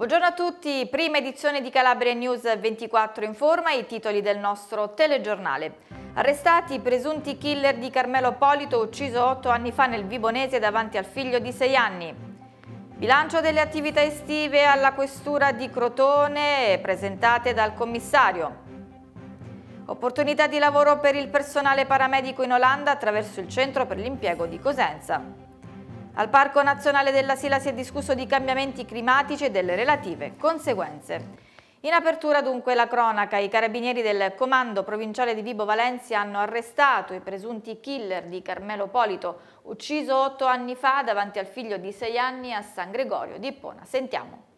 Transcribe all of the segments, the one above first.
Buongiorno a tutti, prima edizione di Calabria News 24 informa i titoli del nostro telegiornale. Arrestati i presunti killer di Carmelo Polito, ucciso 8 anni fa nel Vibonese davanti al figlio di 6 anni. Bilancio delle attività estive alla questura di Crotone presentate dal commissario. Opportunità di lavoro per il personale paramedico in Olanda attraverso il centro per l'impiego di Cosenza. Al Parco Nazionale della Sila si è discusso di cambiamenti climatici e delle relative conseguenze. In apertura dunque la cronaca, i carabinieri del comando provinciale di Vibo Valencia hanno arrestato i presunti killer di Carmelo Polito, ucciso otto anni fa davanti al figlio di sei anni a San Gregorio di Ippona. Sentiamo.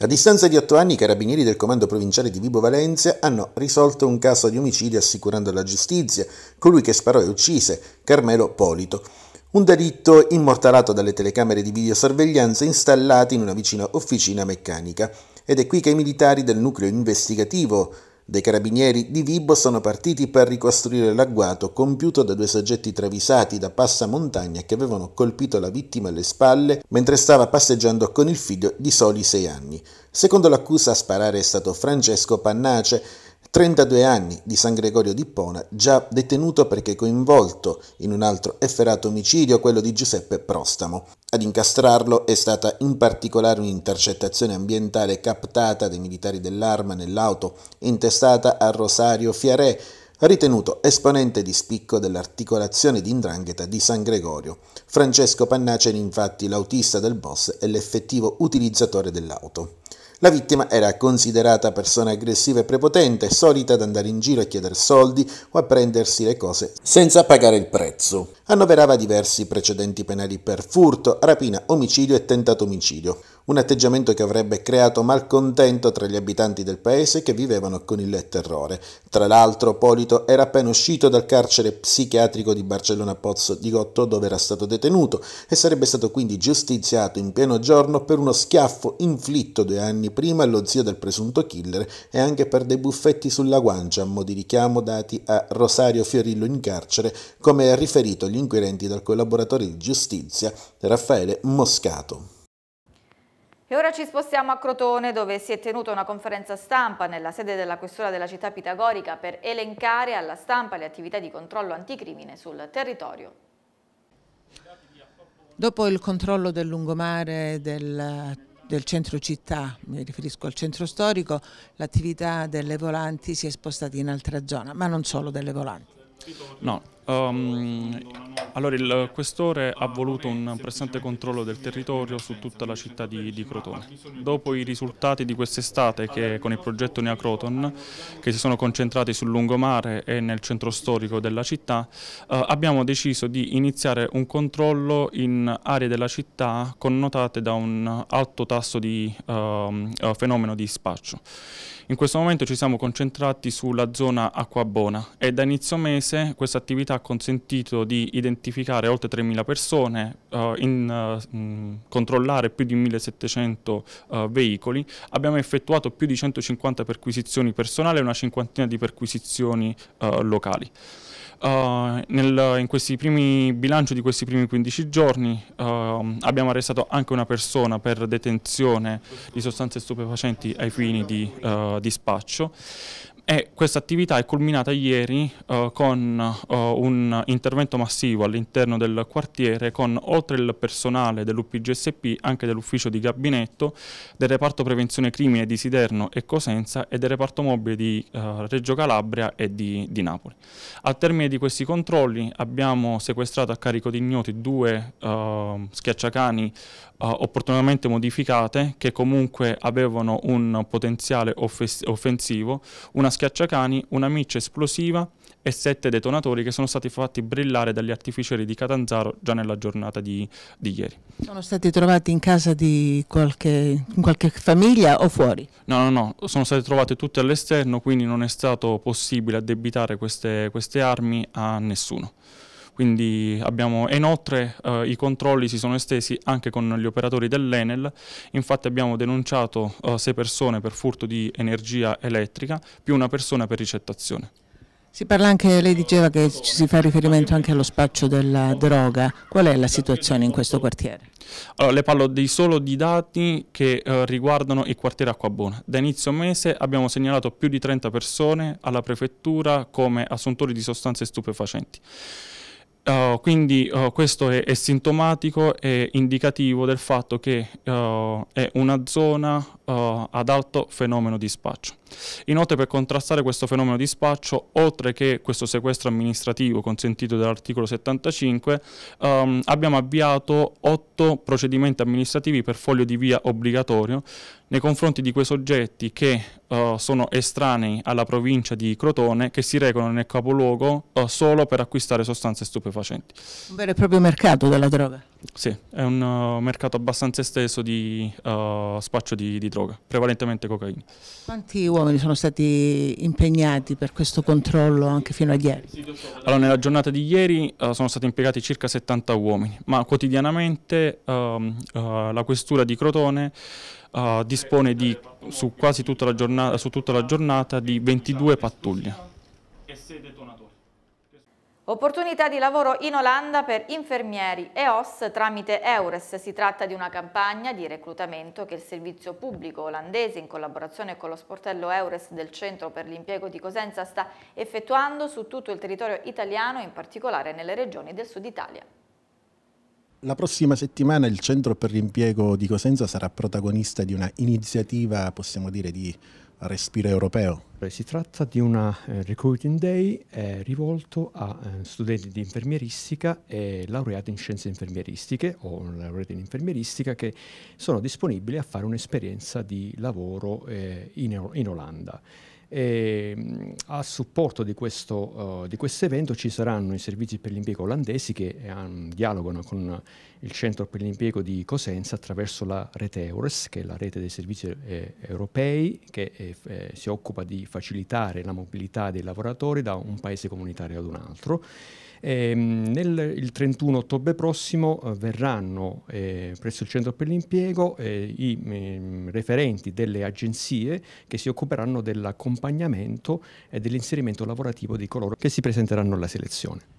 A distanza di otto anni i carabinieri del comando provinciale di Vibo Valencia hanno risolto un caso di omicidio assicurando alla giustizia colui che sparò e uccise, Carmelo Polito. Un delitto immortalato dalle telecamere di videosorveglianza installate in una vicina officina meccanica. Ed è qui che i militari del nucleo investigativo dei carabinieri di Vibo sono partiti per ricostruire l'agguato compiuto da due soggetti travisati da passamontagna che avevano colpito la vittima alle spalle mentre stava passeggiando con il figlio di soli sei anni. Secondo l'accusa a sparare è stato Francesco Pannace, 32 anni di San Gregorio d'Ippona, già detenuto perché coinvolto in un altro efferato omicidio, quello di Giuseppe Prostamo. Ad incastrarlo è stata in particolare un'intercettazione ambientale captata dai militari dell'arma nell'auto intestata a Rosario Fiarè, ritenuto esponente di spicco dell'articolazione di indrangheta di San Gregorio. Francesco Pannace era infatti l'autista del boss e l'effettivo utilizzatore dell'auto. La vittima era considerata persona aggressiva e prepotente, solita ad andare in giro a chiedere soldi o a prendersi le cose senza pagare il prezzo. Annoverava diversi precedenti penali per furto, rapina, omicidio e tentato omicidio un atteggiamento che avrebbe creato malcontento tra gli abitanti del paese che vivevano con il terrore. Tra l'altro Polito era appena uscito dal carcere psichiatrico di Barcellona Pozzo di Gotto dove era stato detenuto e sarebbe stato quindi giustiziato in pieno giorno per uno schiaffo inflitto due anni prima allo zio del presunto killer e anche per dei buffetti sulla guancia a mo' di richiamo dati a Rosario Fiorillo in carcere come ha riferito gli inquirenti dal collaboratore di giustizia Raffaele Moscato. E ora ci spostiamo a Crotone dove si è tenuta una conferenza stampa nella sede della questura della città pitagorica per elencare alla stampa le attività di controllo anticrimine sul territorio. Dopo il controllo del lungomare del, del centro città, mi riferisco al centro storico, l'attività delle volanti si è spostata in altra zona, ma non solo delle volanti. No, um, allora il questore ha voluto un pressante controllo del territorio su tutta la città di, di Crotone. Dopo i risultati di quest'estate che con il progetto Nea Croton, che si sono concentrati sul lungomare e nel centro storico della città, eh, abbiamo deciso di iniziare un controllo in aree della città connotate da un alto tasso di ehm, eh, fenomeno di spaccio. In questo momento ci siamo concentrati sulla zona Acquabona e da inizio mese questa attività ha consentito di identificare oltre 3.000 persone, eh, in, eh, mh, mm, controllare più di 1.700 eh, veicoli. Abbiamo effettuato più di 150 perquisizioni personali e una cinquantina di perquisizioni eh, locali. Uh, nel, in questi primi bilanci di questi primi 15 giorni uh, abbiamo arrestato anche una persona per detenzione di sostanze stupefacenti ai fini di uh, eh, dispaccio, e questa attività è culminata ieri eh, con eh, un intervento massivo all'interno del quartiere con oltre il personale dell'UPGSP, anche dell'ufficio di gabinetto, del reparto prevenzione crimine di Siderno e Cosenza e del reparto mobile di eh, Reggio Calabria e di, di, Napoli. Al termine di questi controlli abbiamo sequestrato a carico di ignoti due ehm, schiacciacani eh, opportunamente modificate che comunque avevano un potenziale offensivo, una schiacciacani, una miccia esplosiva e sette detonatori che sono stati fatti brillare dagli artificieri di Catanzaro già nella giornata di, di ieri. Sono stati trovati in casa di qualche, qualche, famiglia o fuori? No, no, no, sono stati trovati tutti all'esterno, quindi non è stato possibile addebitare queste, queste armi a nessuno. Quindi abbiamo, e inoltre eh, i controlli si sono estesi anche con gli operatori dell'Enel, infatti abbiamo denunciato eh, sei persone per furto di energia elettrica più una persona per ricettazione. Si parla anche, lei diceva che ci si fa riferimento anche allo spaccio della droga, qual è la situazione in questo quartiere? Allora, le parlo di solo di dati che eh, riguardano il quartiere Acquabona. Da inizio mese abbiamo segnalato più di 30 persone alla prefettura come assuntori di sostanze stupefacenti. Uh, quindi uh, questo è, è, sintomatico e indicativo del fatto che uh, è una zona uh, ad alto fenomeno di spaccio. Inoltre per contrastare questo fenomeno di spaccio, oltre che questo sequestro amministrativo consentito dall'articolo 75, um, ehm, abbiamo avviato otto procedimenti amministrativi per foglio di via obbligatorio nei confronti di quei soggetti che uh, sono estranei alla provincia di Crotone che si recano nel capoluogo uh, solo per acquistare sostanze stupefacenti. Un vero e proprio mercato della droga. Sì, è un uh, mercato abbastanza esteso di uh, spaccio di, di, droga, prevalentemente cocaina. Quanti uomini sono stati impegnati per questo controllo anche fino a ieri? Allora, nella giornata di ieri uh, sono stati impiegati circa 70 uomini, ma quotidianamente ehm, la questura di Crotone dispone di, su quasi tutta la giornata, tutta la giornata di 22 pattuglie. Opportunità di lavoro in Olanda per infermieri e OS tramite EURES. Si tratta di una campagna di reclutamento che il servizio pubblico olandese in collaborazione con lo sportello EURES del Centro per l'impiego di Cosenza sta effettuando su tutto il territorio italiano, in particolare nelle regioni del sud Italia. La prossima settimana il Centro per l'impiego di Cosenza sarà protagonista di una iniziativa, possiamo dire, di Respiro Europeo. Eh, si tratta di una eh, Recruiting Day eh, rivolto a eh, studenti di infermieristica e laureati in scienze infermieristiche o laureati in infermieristica che sono disponibili a fare un'esperienza di lavoro eh, in, in Olanda. E ehm, a supporto di questo, uh, di questo, evento ci saranno i servizi per l'impiego olandesi che um, dialogano con il centro per l'impiego di Cosenza attraverso la rete EURES, che è la rete dei servizi eh, europei che eh, eh si occupa di facilitare la mobilità dei lavoratori da un paese comunitario ad un altro. E, ehm, nel, il 31 ottobre prossimo eh, verranno eh, presso il Centro per l'Impiego eh, i ehm, referenti delle agenzie che si occuperanno dell'accompagnamento e dell'inserimento lavorativo di coloro che si presenteranno alla selezione.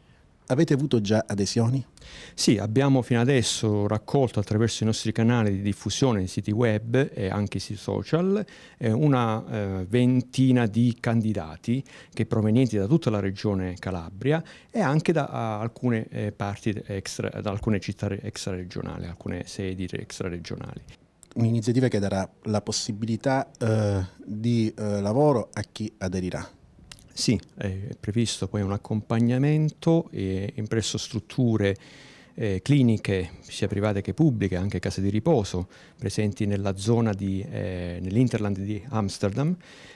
Avete avuto già adesioni? Sì, abbiamo fino adesso raccolto attraverso i nostri canali di diffusione, i siti web e anche i siti social, eh, una eh, ventina di candidati che provenienti da tutta la regione Calabria e anche da alcune eh, parti extra, da alcune città extraregionali, alcune sedi extraregionali un'iniziativa che darà la possibilità eh, di eh, lavoro a chi aderirà. Sì, è previsto poi un accompagnamento eh, presso strutture eh, cliniche sia private che pubbliche, anche case di riposo, presenti nella zona di, eh, nell'Interland di Amsterdam,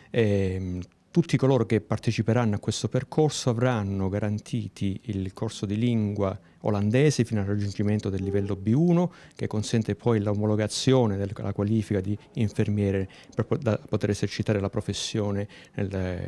ehm, tutti coloro che parteciperanno a questo percorso avranno garantiti il corso di lingua olandese fino al raggiungimento del livello B1 che consente poi l'omologazione della qualifica di infermiere per poter esercitare la professione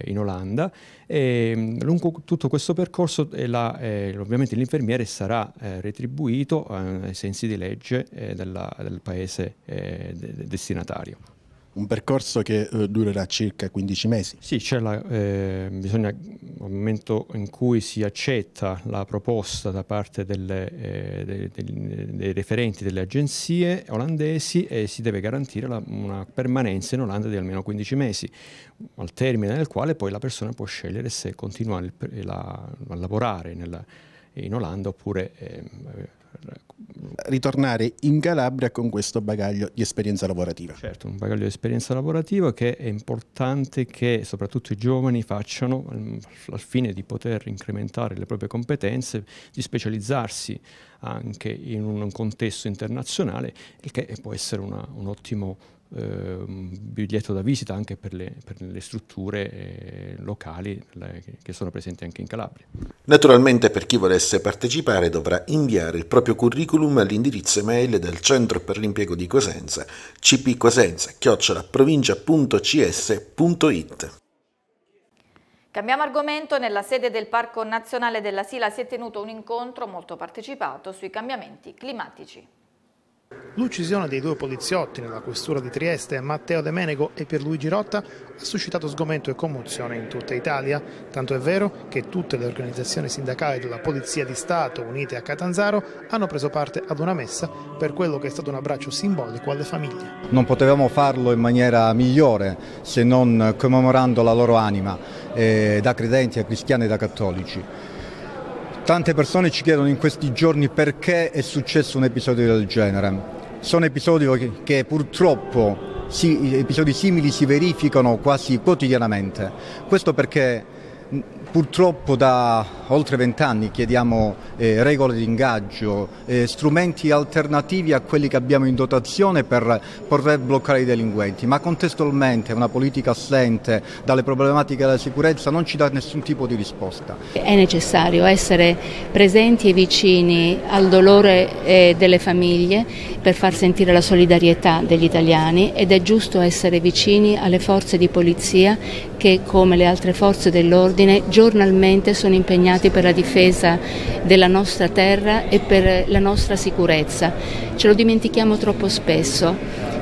in Olanda. E ehm, lungo tutto questo percorso eh, la, eh, ovviamente l'infermiere sarà eh, retribuito eh, ai sensi di legge eh, della, del paese eh, destinatario. Un percorso che eh, durerà circa 15 mesi. Sì, la, eh, bisogna, al momento in cui si accetta la proposta da parte delle, eh, dei, dei, dei, referenti delle agenzie olandesi, si deve garantire la, una permanenza in Olanda di almeno 15 mesi, al termine del quale poi la persona può scegliere se continuare il, la, a lavorare nella in Olanda oppure... Eh, ritornare in Calabria con questo bagaglio di esperienza lavorativa. Certo, un bagaglio di esperienza lavorativa che è importante che soprattutto i giovani facciano al fine di poter incrementare le proprie competenze, di specializzarsi anche in un contesto internazionale, il che può essere una, un ottimo un ehm, biglietto da visita anche per le, per le strutture eh, locali le, che sono presenti anche in Calabria. Naturalmente per chi volesse partecipare dovrà inviare il proprio curriculum all'indirizzo email del Centro per l'impiego di Cosenza cpcosenza Cambiamo argomento, nella sede del Parco Nazionale della Sila si è tenuto un incontro molto partecipato sui cambiamenti climatici. L'uccisione dei due poliziotti nella questura di Trieste, Matteo De Menego e Pierluigi Rotta, ha suscitato sgomento e commozione in tutta Italia, tanto è vero che tutte le organizzazioni sindacali della Polizia di Stato unite a Catanzaro hanno preso parte ad una messa per quello che è stato un abbraccio simbolico alle famiglie. Non potevamo farlo in maniera migliore se non commemorando la loro anima, eh, da credenti, da cristiani e da cattolici. Tante persone ci chiedono in questi giorni perché è successo un episodio del genere sono episodi che purtroppo episodi simili si verificano quasi quotidianamente. Questo perché Purtroppo da oltre vent'anni chiediamo eh, regole di ingaggio, eh, strumenti alternativi a quelli che abbiamo in dotazione per poter bloccare i delinquenti, ma contestualmente una politica assente dalle problematiche della sicurezza non ci dà nessun tipo di risposta. È necessario essere presenti e vicini al dolore eh, delle famiglie per far sentire la solidarietà degli italiani ed è giusto essere vicini alle forze di polizia che come le altre forze dell'ordine giornalmente sono impegnati per la difesa della nostra terra e per la nostra sicurezza. Ce lo dimentichiamo troppo spesso,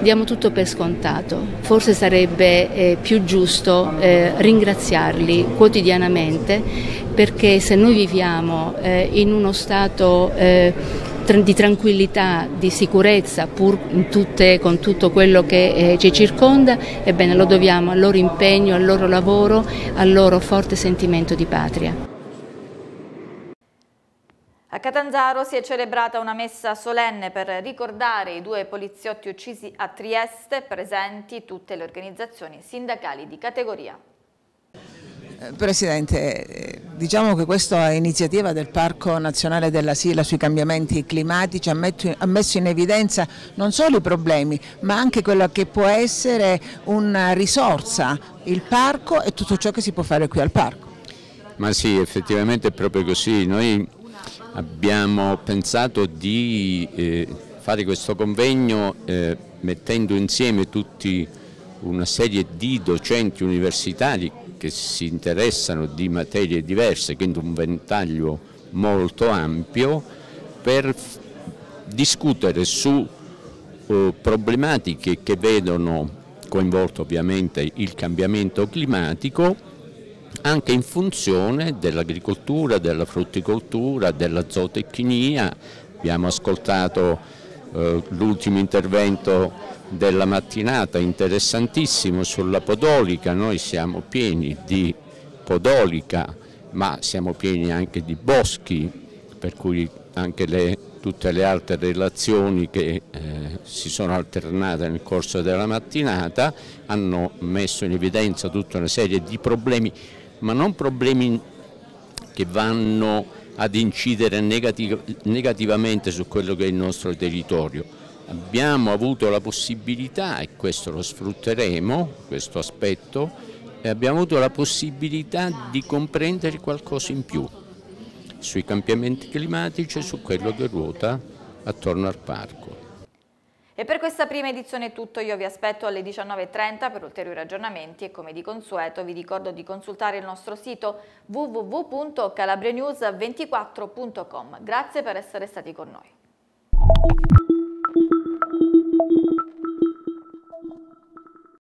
diamo tutto per scontato. Forse sarebbe eh, più giusto eh, ringraziarli quotidianamente perché se noi viviamo eh, in uno stato eh, di tranquillità, di sicurezza, pur tutte, con tutto quello che eh, ci circonda, ebbene lo dobbiamo al loro impegno, al loro lavoro, al loro forte sentimento di patria. A Catanzaro si è celebrata una messa solenne per ricordare i due poliziotti uccisi a Trieste, presenti tutte le organizzazioni sindacali di categoria. Eh, Presidente, eh, diciamo che questa iniziativa del Parco Nazionale della Sila sui cambiamenti climatici ha messo in evidenza non solo i problemi ma anche quella che può essere una risorsa, il parco e tutto ciò che si può fare qui al parco. Ma sì, effettivamente è proprio così, noi abbiamo pensato di eh, fare questo convegno mettendo insieme tutti una serie di docenti universitari che si interessano di materie diverse, quindi un ventaglio molto ampio per discutere su eh, problematiche che vedono coinvolto ovviamente il cambiamento climatico anche in funzione dell'agricoltura, della frutticoltura, della zootecnia. Abbiamo ascoltato eh, l'ultimo intervento della mattinata interessantissimo sulla podolica, noi siamo pieni di podolica ma siamo pieni anche di boschi per cui anche le, tutte le altre relazioni che eh, si sono alternate nel corso della mattinata hanno messo in evidenza tutta una serie di problemi ma non problemi che vanno ad incidere negativamente su quello che è il nostro territorio. Abbiamo avuto la possibilità, e questo lo sfrutteremo, questo aspetto, abbiamo avuto la possibilità di comprendere qualcosa in più sui cambiamenti climatici e su quello che ruota attorno al parco. E per questa prima edizione è tutto, io vi aspetto alle 19.30 per ulteriori aggiornamenti e come di consueto vi ricordo di consultare il nostro sito www.calabrianews24.com. Grazie per essere stati con noi.